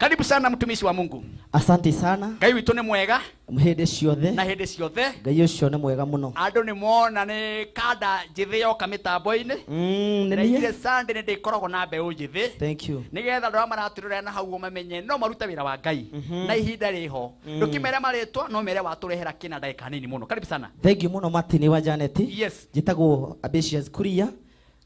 karibu sana mtumishi wa mungu asante sana ngai witå nä mwega hä ciothe na hede ciothe ngai å cio nä mwega muno. no ni mona mona kada kanda yo kamita yoka Mm, tambo-inä naigire sande nä ndä koragwo na mbeå njä thä nä getha andå arä a maratå rä ra na hau mamenye no maruta wira wa ngai mm-hmm. na ihinda rä ho ndå kä mere no mere watå rehera kä na ndagä ka karibu sana Thank you muno Martin wa Janet. Yes. Jitago Abishias kuria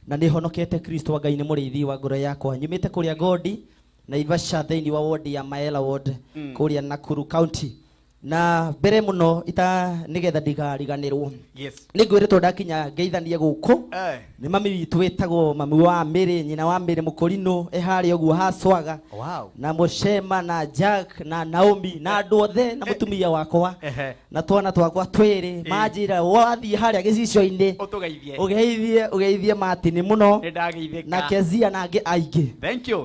na nä honokete kristo wa ngai nä må rä wa ngoro yakwa Nyumite kuria kå rä godi Naivasha thĩinĩ wa ward ya Maela ward kuria Nakuru county na mbere muno ita nigetha ndigariganirwo yes ningwiritwo ndakinya ngeithanie guku eh. ni mami witu wetagwo mami wa miri nyina wa miri mukurino ehari oguo haswaga wow. na mushema na jack na naomi na andu othe na eh. mutumia wakwa na twana twakwa twiri eh. manjira wathii haria gicicio-ini ugeithie ugeithie matini muno na kezia na angi aingi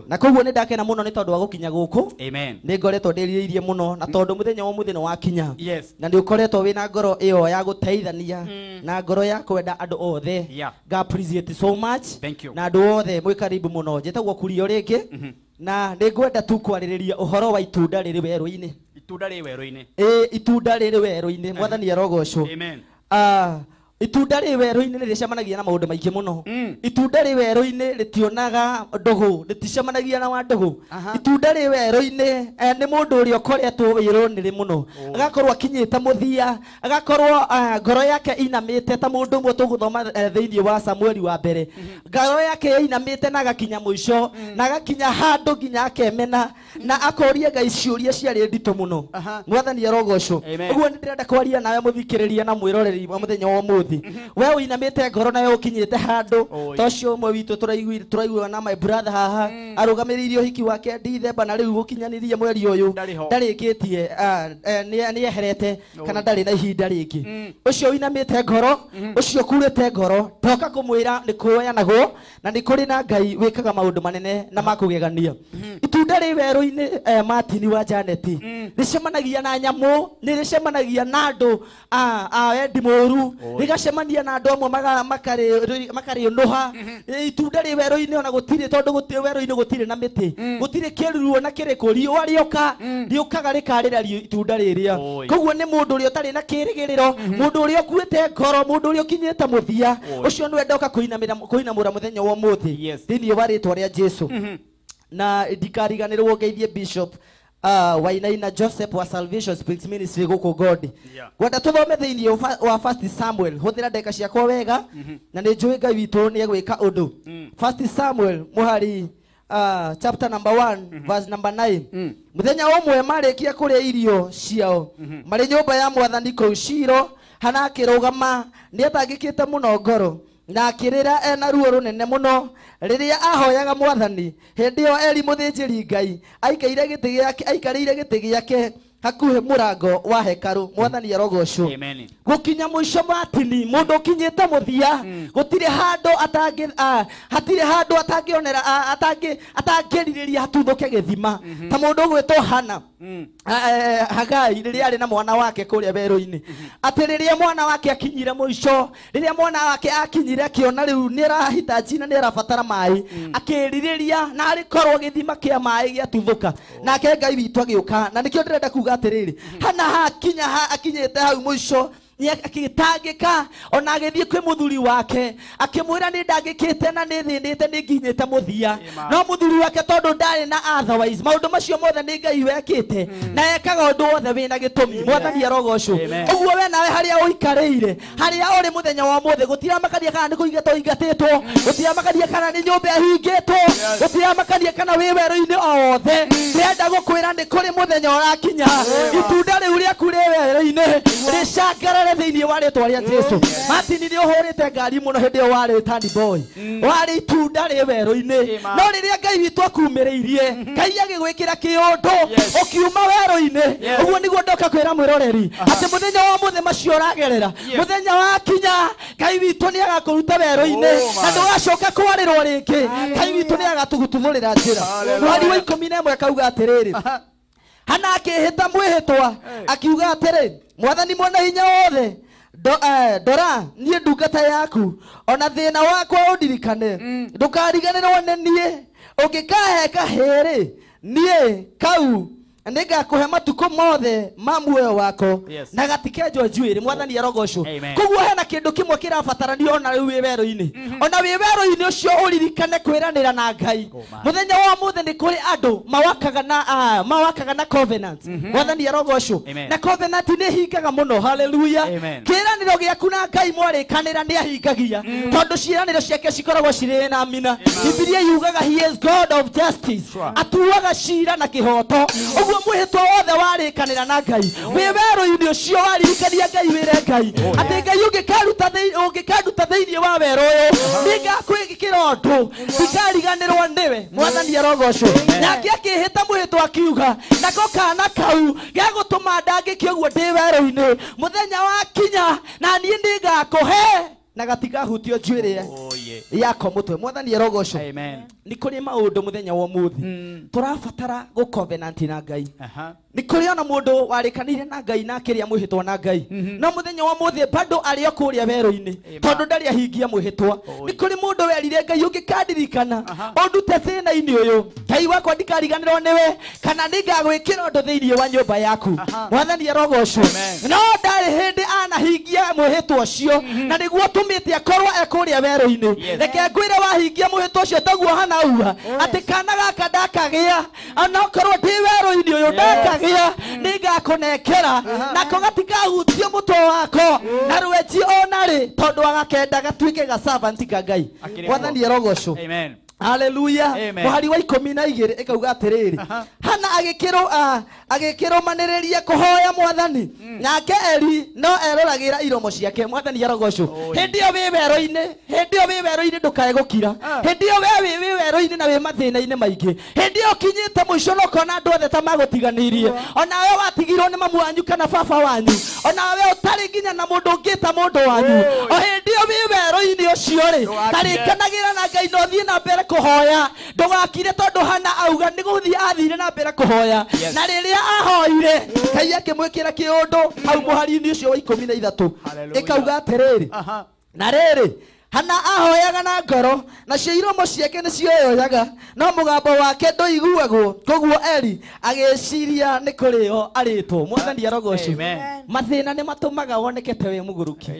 na koguo ni ndakena muno ni tondu wa kinya guku amen ni ngoretwo ndiririirie muno na tondu muthenya wa muthenya wakinya yes. na nä å koretwo wä na ngoro ä yo ya gå teithania mm. na ngoro ya kwenda andå othe so much na andå othe mwä karibu må no njä tagwo kurio rä ngä mm-hmm. na nä ngwenda tu kwarä rä ria å horo wa itunda rä rä werå-inä itunda rä itunda rä rä werå-inä mwathani arogocwo itunda rä werå-inä nä rä cemanagia na maå ndå maingä må no mm. itunda rä werå-inä rĩtionaga ndågå rĩticemanagia na wa ndågå itunda rä werå-inä eh, nä må ndå å rä a ũkoretwo wĩrå-nä må no oh. agakorwo akinyä te må thia agakorwo eh, ngoro yake inamä te ta må ndå ũmwe tå gå thoma eh, thä iniä wa samueli wa mbere mm-hmm. ngoro yake inamä te na agakinya må ico mm. na agakinya handå nginya akemena na akoria ngai ciå ria ciarä nditå må no mwathani arogocwo å guo nä ndä renda kwaria nawe må thikä rä ria na mwä roreri wa må thenya wa må muthi we uinamite ngoro nayo ukinyite handu tocio umwe witu turaigua na my brother haha mm. arugamirie uhiki wake ndithemba na riu gukinyanirie mweri uyu ndarikitie e, ni eherete kana ndari na ihinda ringi ucio mm. uinamite ngoro ucio mm-hmm. kurite ngoro toka kumwira ni kuoya naguo na ni kuri na ngai wikaga maundu manene na makugegania mm-hmm. mm-hmm. itunda ri weru-ini e, martin wa janeti mm. ricemanagia na nyamu ni ricemanagia na andu a wendi mũru macemania na andå amwe makarä nå ha itunda rä werå-inä ona gå tirä tondå werå-inä gå tirä na mä tä mm. gå tirä kä ruruo na kä rä kå riå a rä oka mm. rä å kaga rä karä ra itunda rä rä a koguo nä må ndå å rä a å tarä na kä rä gä rä ro må mm-hmm. ndå å rä a å kuä ngoro må ndå å rä a å kinyä te må thia å cio nä wendoka kå inamå ra må thenya wa må thä thä inä wa rä twa rä a jesu mm-hmm. na ndikariganä rwo ngeithie bishop uh, ah, wainaina joseph wa salvation spirit ministry guku god yeah. gwenda tuthome thiini wa first samuel huthira ndeka ciakwa wega mm -hmm. na ni njui ngai witå nä egwä undu mm. first samuel muhari uh, ah, chapter number one, mm -hmm. verse number nine mm -hmm. umwe marikia kuria irio ciao mm-hmm. mari nyumba ya mwathani kuu shiro hana akirugama ni atangikite muno ngoro na akirira ena ruo runene muno riria ahoyaga mwathani hindi iyo eri muthinjiri ngai aikaire giti giake aikarire giti giake hakuhe murango wa hekaru mwathani arogocwo gukinya muico matini mundu ukinyite muthia hmm. gutire handu atangi hatire rirä ria atangi ke gä githima mhm. ta mundu ugwitwo hana Eh, eh, eh, Hagai rä rä arä na mwana wake kå rä a werå-inä atä rä rä a mwana wake akinyire må ico rä rä a mwana wake akinyire akä ona rä u nä arahita njina nä arabatara maä akä rirä ria na arä mm. korwo gä thima kä a maä gä atuthå ka oh. nake ngai witå agä å ka na nä kä o ndä renda kuga atä rä mm. rä hana hakinya ha akinyä te hau må ico agĩtangĩka ona agĩthiĩ kwĩ mũthuri wake akĩmwĩra ni ndangĩkĩte na nä thĩnĩte te må thia no mũthuri wake tondå ndarä na otherwise maũndũ macio mothe nä ngai te hmm. na ekaga ndå wothe wä na gĩtũmi mwathani å ũguo we nawe harĩa ũikarĩire harĩa må thenya wa mũthĩ gũtiramakania kana nĩ kũingata ũingatĩtwo hmm. gũtiramakania kana nĩ nyũmba ĩhingĩtwo gũtiramakania kana wä werũ-inĩ o wothe kå rä må thenya å rakinya itunda rĩu rĩaku rĩ werũ-inĩ rĩcangarare we thĩinĩ wa rĩtwa rĩa mm. jesu hå rä te ngari mũno hĩndĩ ĩyo warĩ tani boy mm. warä itunda rä werå-inä no a ngai rä irie ngai kiuma werå-inä å guo nä guo ndoka roreri atä må thenya wa mũthĩ macio thenya wa kinya ngai witũ mm-hmm. nĩ agakũruta werũ-inĩ oh, na rwo rä rĩngĩ ngai witũ nĩ agatũgututhũrĩra njĩra mweri wa mi na mwe kauga rä hana akihita mwihitwa akiuga atiri mwathani mwena hinya wothe ndora eh, niä ndungata yaku ona thä na wakwa å ndirikane mm. ndå kariganä rwo nä niä å ngä kaheka hä rä niä kau nä ngakuhe matukå mothe ma muoyo wako na gatikenjwo njuä mwathani arogocwo koguo hena kä ndå kä mwe kä rabataranio ona rä u wä werå-inä mhm. ona wä werå-inä å cio å ririkane kwä ranä ra na ngai må thenya wa må thä nä kå rä andå mawakaga na ah, mawakaga na mhm. mwathani arogocwo na covenant nä hingaga må no haleluya kä ranä ro gä aku na ngai mwarä kanä ra nä ahingagia mhm. tondå ciäranä ro ciake cikoragwo cirä na mina ibiria yugaga he is god of justice atuaga cira na kä hoto naguo mwihitwa wothe warikanira na ngai werå -inä å cio waririkania ngai re ngai atä ngai thä iniä wa wero ũyũ nĩ ngakwĩkĩra ũndũ ndikariganĩrwo nĩwe mwathani arogocwo nake akĩhĩta mwĩtwo akiuga nako kana kau å guo ndä werå -inä må thenya wa kinya na nä ngakå he na gatigahutio njuĩrĩ yako mutwe mwathani erogoco nä kå rä maå ndå må wa må hmm. thä tå rabatara gå covenant na ngai nä kå rä ona må ndå warä kanä na ngai na akä rä a mwä hä twa na ngai hmm. no må thenya wa må bado arä o kå rä a werå tondå ndarä ahingia mwä hä twa nä rä må ndå werire ngai å ngä kandirikana å ndute å yå ngai wakwa ndikariganä rwo nä kana nä ngagwä kä ra thä iniä wa nyå yaku mwathani erogocwo no ndarä hä anahingia mwä hä twa hmm. na nä guo tå mä te akorwo ekå rä a werå reke ngwĩre wahingia mũhĩto ũcio taguo hanauha ati kana gaka ndakagĩa onakorwo ndĩ werũ-inĩ ũyũ ndakagĩa mm. nĩ nekera nako gatikahutie muto wako mm. na rwenji onarĩ tondũ agakenda gatuĩke ga servant ka ngai gwathani erogocwo amen haleluya muhari wa ikumi na igiri ikauga atiriri hana agikiro agikiro maniririe kuhoya mwathani mm. nake eri no eroragira iromo ciake mwathani yarogocwo hindi iyo wi wero-ini hindi iyo wi wero-ini ndukae gukira hindi ah. iyo we wi wero-ini na wi mathina-ini maingi hindi iyo kinyite muico na ukona andu othe ta magutiganirie onawe watigirwo ni mamu wanyu kana baba wanyu onawe nginya na mundu ngita mundu wanyu o hĩndĩ ini ucio ri inĩ ũcio na ngai na thie na mbere kuhoya ndugakire tondu hana auga ni gũthiĩ athire na mbere kuhoya na riria ahoire ngai akĩmwĩkĩra kiundu hau muhari-ini ucio wa ikũmi na ithatũ ĩkauga atĩrĩrĩ na riri hana ahoyaga na ngoro nacio iromo ciake nä cioyoyaga no må gambo wake ndå iguagwo koguo eri agä ciria nä kå rä o arä two mwathani arogocå mathä na nä matå maga wonekete wä må gå rå ki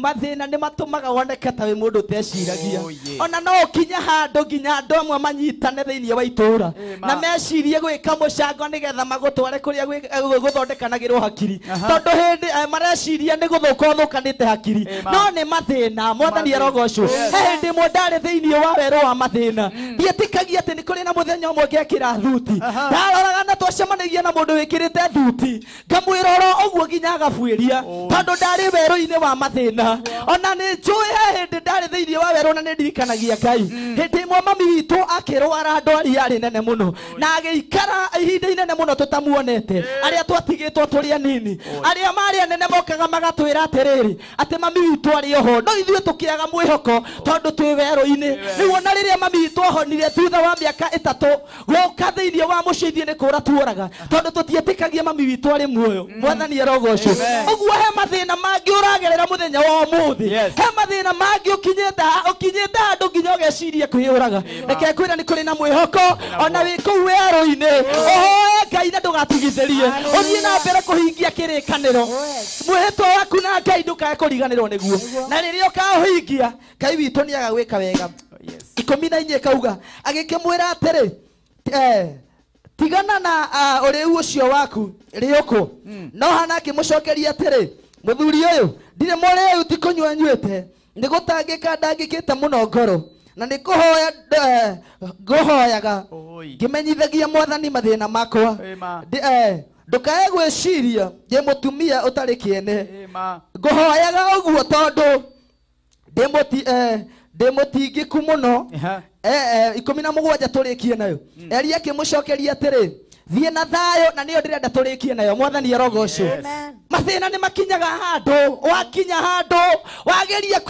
mathä na nä matå maga woneketa wä må ndå teciragia oh, ona no å kinye handå nginya andå amwe manyitane thä iniä wa itå ra na mecirie gwä ka må cango nä getha magå tware kå rä a gå eh, thondekanagä rwo hakiri tondå hä ndä eh, mareciria nä gå thå ka å thå kanä te hakiri no nä mathä na mwathani ngeria rogocu he ndä mwe ndarä thä iniä wa werå wa mathäna mm. ndietikagia atä nä kå rä na må thenya å mwe ngä kä thuti ndaroraga na twacemanagia na må ndå wä kä rä te thuti ngamwä rora å guo nginya agabuä ria oh. tondå ndarä werå-inä wa mathä na ona nä njå he hä ndä ndarä thä iniä wa werå na nä ndirikanagia ngai mm. hä ndä ĩmwe mami witå akĩrwara ndwari yarĩ nene mũno na agĩikara ihinda inene mũno tũtamuonete arĩa twatigĩtwo tũrĩ anini arĩa marĩ anene mokaga magatwĩra atĩrĩrĩ atĩ mami witũ arĩ oho no ithuĩ tũkĩaga twagaga mwihoko tondu twi wero-ini niguo na riria mami twahonire thutha wa miaka itatu guka thiini wa muciithie ni kura tuoraga tondu tutietikagia mami witu ari muoyo mm. mwathani arogocwo uguo he mathina mangi uragerera muthenya wa umuthi he mathina mangi ukinyite ukinyite handu nginya ugeciria kwiyuraga reke kwira ni kuri na mwihoko ona wi kuu wero-ini uhoe ngai na ndågatigithärie å thiä na mbere kå hingia kä rä kanä mwĩhĩtwa waku na ngai ndũkae kũriganĩrwo nĩguo na rĩrĩa ũkaũhingia kai witũ nĩ aga gwĩka wega oh, ikũmi na inyĩ kauga agĩkĩmwĩra atĩrĩ eh, tigana na ũrĩu ũcio waku rĩũkũ hmm. no hana akĩmũcokeria atĩrĩ mũthuri ũyũ ndirĩ mũrĩu ti kũnyua nyuĩte nĩ gũtangĩka ndangĩkĩte muno ngoro na nä kå hoya eh, ngå hoyaga ngä menyithagia mwathani mathä eh, eh, na makwa ndå kae gwä ciria ndä må tumia å tarä kä ene ngå hoyaga å guo tondå ndä må tingä ku må no ikå mi na må gwanja tå rä kie nayo mm. eria akä må cokeria atä rä thiä na thayå na nä yo ndä renda tå rä kie nayo mwathani arogocwo mathä na nä makinyaga handå wakinya handå wageria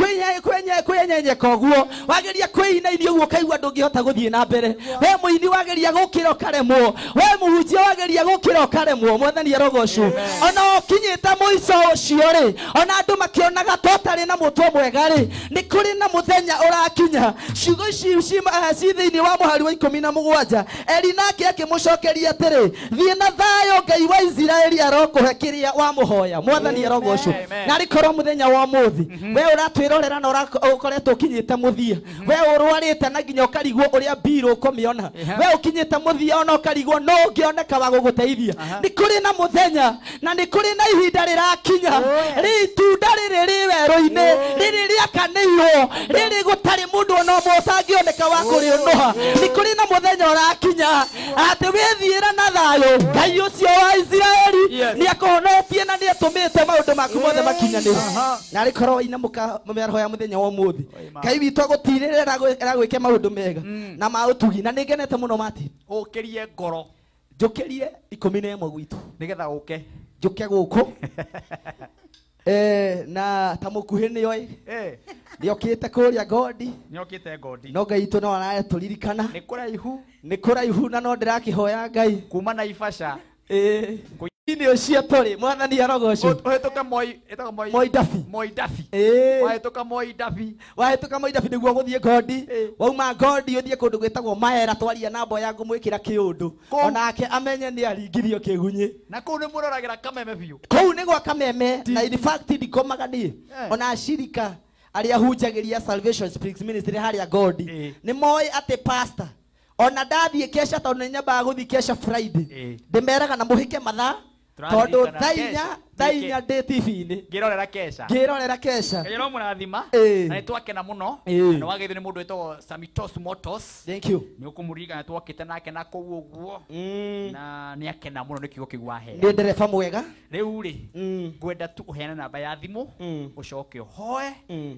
kwänyenyeka å guo wageria kwä inaithia å guo kaigua ndå ngä hota gå thiä na mbere we må ini wageria gå kä ra å karemwo we må hunjia wageria gå kä ra å karemwo mwathani arogocwo ona å kinyä te må ico å cio rä ona andå makĩonaga twatarĩ na mũtwe mwega rĩ nĩ kũrĩ na mũthenya ũrakinya ciugo ici ci eh, thĩinĩ wa mũhari wa ikũmi na mũgwanja eri nake akĩmũcokeria atĩrĩ rä thiä na thayo ngai wa isiraeli arokå he kä rä a wamåhoya mwathani arogo na arä korwo må thenya wa må thä mhm. we å ratwä rorera na å koretwo å kinyä te må thia mhm. we å rwarä te na nginya å karigwo å rä a kå mä ona we å kinyä te må thia ona å karigwo no å ngä oneka wa gå gå teithia nä kå rä na må thenya na nä kå rä na ihinda rä rakinya rä itunda rä rä rä werå-inä rä rä rä akanä rä rä gå tarä må ndå ona må tangä oneka wa kå rä å nä kå rä na må thenya å rakinya na na thayo ngai ucio wa isiraeli ni akohonotie na ni atumite maundu maku mothe makinyanire na rikorwo ina muka ya muthenya wa muthi ngai witu agutirire mm. na gwike maundu mega na mautugi na ni ngenete muno mati ukirie ngoro njukirie ikumi na imwe gwitu nigetha uke njuke guku Eh, na ta mukuhi ni oi eh ndiokite kuria godi niokite godi no ngai tu no araaturirikana ni ihu. ni ihu na no ndirakihoya ngai kuma na ifasha eh ini ucio turi mwathani arogocu uhituka moi etagwo moi moi dafi moi dafi eh wahituka moi dafi wahituka moi dafi niguo guthie godi eh. wauma godi uthie kundu gwitagwo maera twaria na mboya ngumwikira kiundu onake amenye ni aringirio kigunyi na kuu ni muroragira kameme biu kuu ni gwa kameme na in fact ndikomaga ni eh. ona ashirika aria hunjagiria salvation springs ministry haria godi eh. ni moi ati pastor ona ndathiä kesha tondå nä nyambaga gå thiä kesha friday ndä meraga na må hä ke mathaa tondå thainya thainya ndi tv ngä ngirorera kesha ngirorera kesha kanyoro murathima na ni twakena muno na må ni mundu tagwo samitos motos thank you ni ukumuririkana te nake na å uguo mm. na ni akena muno ni kiugo kiu wahe nä ndereba mwega riu ri mm. ngwenda tu heana namba ya coke ucoke hoe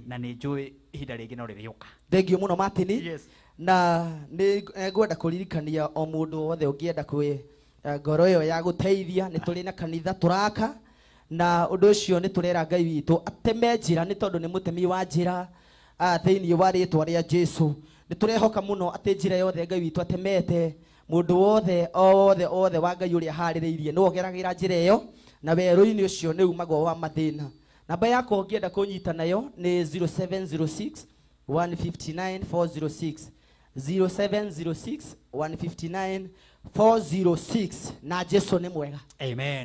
na ni njui ihinda ringi no thengiå må muno martin na ni eh, ngwenda kuririkania o mundu wothe ungienda kwi Eh, ngoro yo ya guteithia ni turi na kanitha turaka na undu ucio ni turera ngai witu ateme njira ni tondu ni mutemi wa njira ah, thiini wa ritwa ria jesu ni turehoka muno ati njira yothe ngai witu atemete mundu wothe othe othe wa ngai uria haririirie ni ogeragira njira iyo na weru-ini ucio ni umagwo wa mathina namba yakwa ungienda kunyita nayo ni 0706 159 406 0706 159 406 na Jesu ni mwega amen